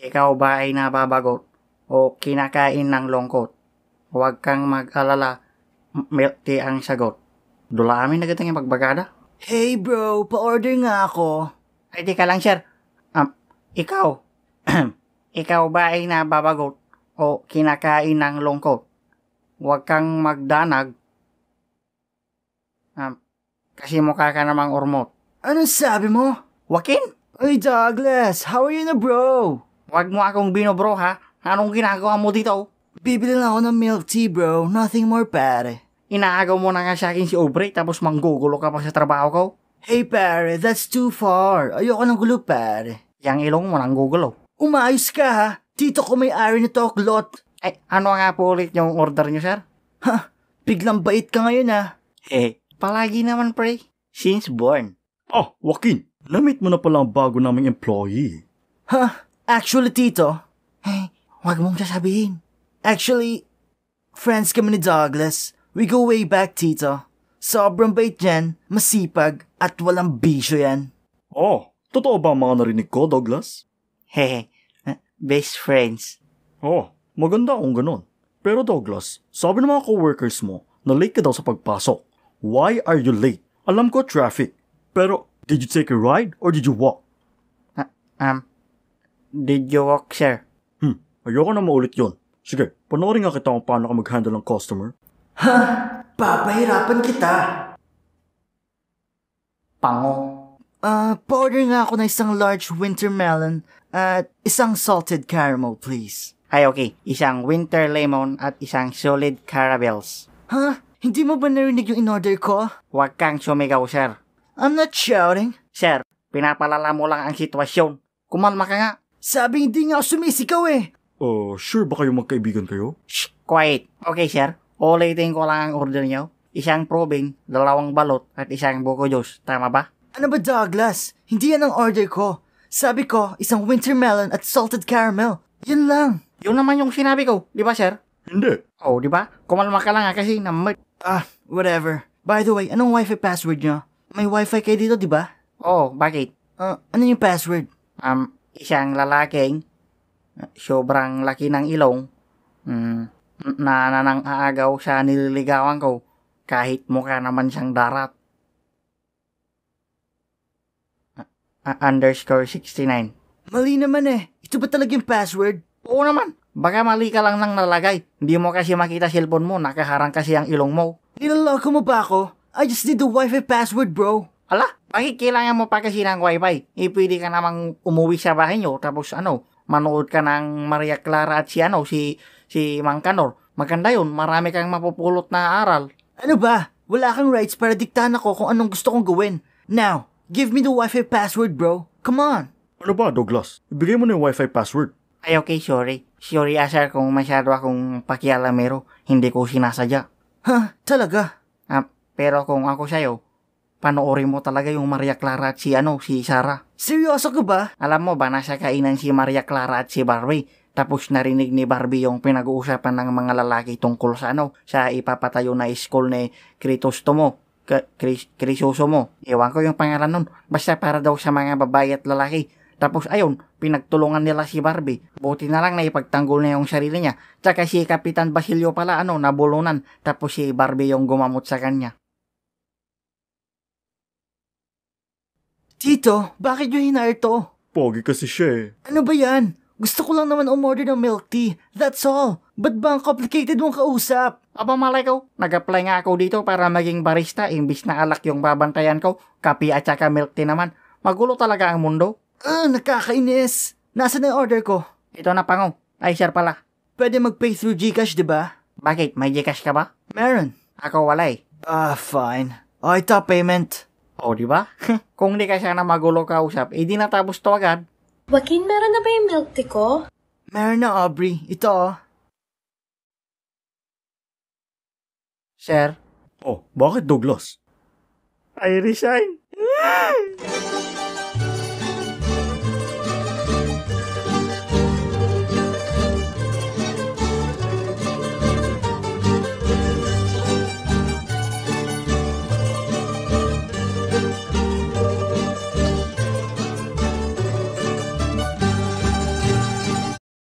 Ikaw ba ay nababagot o kinakain ng longkot? Huwag kang mag-alala, milky ang sagot. Dula amin na ang magbagada. Hey bro, pa-order nga ako. Ay di ka lang sir. Um, ikaw, ikaw ba ay nababagot o kinakain ng longkot? Huwag kang magdanag. Um, kasi mukha ka namang urmot. Anong sabi mo? Joaquin? Hey Douglas, how are you na bro? Huwag mo akong binobro ha. Anong ginagawa mo dito? Bibili lang ako ng milk tea bro. Nothing more pare. Inaagaw mo na nga sa akin si Aubrey tapos manggugulo ka pa sa trabaho ko? Hey pare, that's too far. Ayoko ng gulo pare. Yang ilong mo nang nanggugulo. Umayos ka ha. Dito ko may ari na talk lot. Ay, eh, ano nga po ulit yung order niyo sir? Ha? Biglang bait ka ngayon ha. Eh, palagi naman pre. Since born. Ah, Joaquin, namit mo na pala ang bago naming employee. Ha? Actually, Tito, hey, eh, wag mong sasabihin. Actually, friends kami ni Douglas. We go way back, Tito. Sobrang bait yan, masipag, at walang bisyo yan. Oh, totoo ba ang mga narinig ko, Douglas? Hehe, eh, best friends. Oh, maganda kung ganun. Pero Douglas, sabi ng mga coworkers mo na late ka daw sa pagpasok. Why are you late? Alam ko traffic. Pero, did you take a ride or did you walk? Uh, um, Did you walk, sir? Hmm, ayoko na maulit yon. Sige, panoorin nga kita kung paano ka mag-handle ng customer. Ha? Papahirapan kita! Pango. Ah, uh, pa-order nga ako ng isang large winter melon at isang salted caramel, please. Ay, okay. Isang winter lemon at isang solid caramels. Ha? Huh? Hindi mo ba narinig yung in-order ko? Huwag kang sumigaw, sir. I'm not shouting. Sir, pinapalala mo lang ang sitwasyon. Kumalma ka nga. Sabi hindi nga ako sumisigaw eh. Oh, uh, sure ba kayo magkaibigan kayo? Shh, quiet. Okay, sir. Ulitin ko lang ang order niyo. Isang probing, dalawang balot, at isang buko juice. Tama ba? Ano ba, Douglas? Hindi yan ang order ko. Sabi ko, isang winter melon at salted caramel. Yun lang. Yun naman yung sinabi ko, di ba, sir? Hindi. Oh, di ba? Kumalma ka lang ha ah, kasi na Ah, whatever. By the way, anong wifi password niyo? May wifi kayo dito, di ba? Oh, bakit? Uh, ano yung password? Um, isang lalaking eh, sobrang laki ng ilong mm, na nanang aagaw sa nililigawan ko kahit mukha naman siyang darat. Uh, underscore 69. Mali naman eh. Ito ba talaga yung password? Oo naman. Baka mali ka lang nang nalagay. Hindi mo kasi makita cellphone mo. Nakaharang kasi ang ilong mo. Nilaloko mo ba ako? I just need the wifi password, bro. Hala, bakit kailangan mo pa kasi ng wifi? Eh, pwede ka namang umuwi sa bahay nyo, tapos ano, manood ka ng Maria Clara at si ano, si, si Mang Kanor. Maganda yun, marami kang mapupulot na aral. Ano ba? Wala kang rights para diktahan ako kung anong gusto kong gawin. Now, give me the wifi password, bro. Come on. Ano ba, Douglas? Ibigay mo na yung wifi password. Ay, okay, sorry. Sorry, Asar, ah, kung masyado akong pakialamero. Hindi ko sinasadya. Ha? Huh, talaga? Ah, pero kung ako sa'yo, panoorin mo talaga yung Maria Clara at si ano, si Sarah. Seryoso ka ba? Alam mo ba, nasa kainan si Maria Clara at si Barbie. Tapos narinig ni Barbie yung pinag-uusapan ng mga lalaki tungkol sa ano, sa ipapatayo na school ni Critostomo. Krisoso mo. Ewan ko yung pangalan nun. Basta para daw sa mga babae at lalaki. Tapos ayun, pinagtulungan nila si Barbie. Buti na lang na ipagtanggol niya yung sarili niya. Tsaka si Kapitan Basilio pala ano, nabulunan. Tapos si Barbie yung gumamot sa kanya. Tito, bakit nyo hinire Pogi kasi siya eh. Ano ba yan? Gusto ko lang naman umorder ng milk tea. That's all. Ba't ba ang complicated mong kausap? Aba malay ko, nag-apply nga ako dito para maging barista imbis na alak yung babantayan ko. Kapi at saka milk tea naman. Magulo talaga ang mundo. Ah, nakakainis. Nasa na yung order ko? Ito na pango. Ay, sir pala. Pwede mag-pay through Gcash, di ba? Bakit? May Gcash ka ba? Meron. Ako wala eh. Ah, fine. Okay, top payment. O, oh, di ba? Kung di ka siya na magulo kausap, eh di natapos to agad. Joaquin, meron na ba yung milk tea ko? Meron na, Aubrey. Ito, oh. Sir? Oh, bakit Douglas? I resign.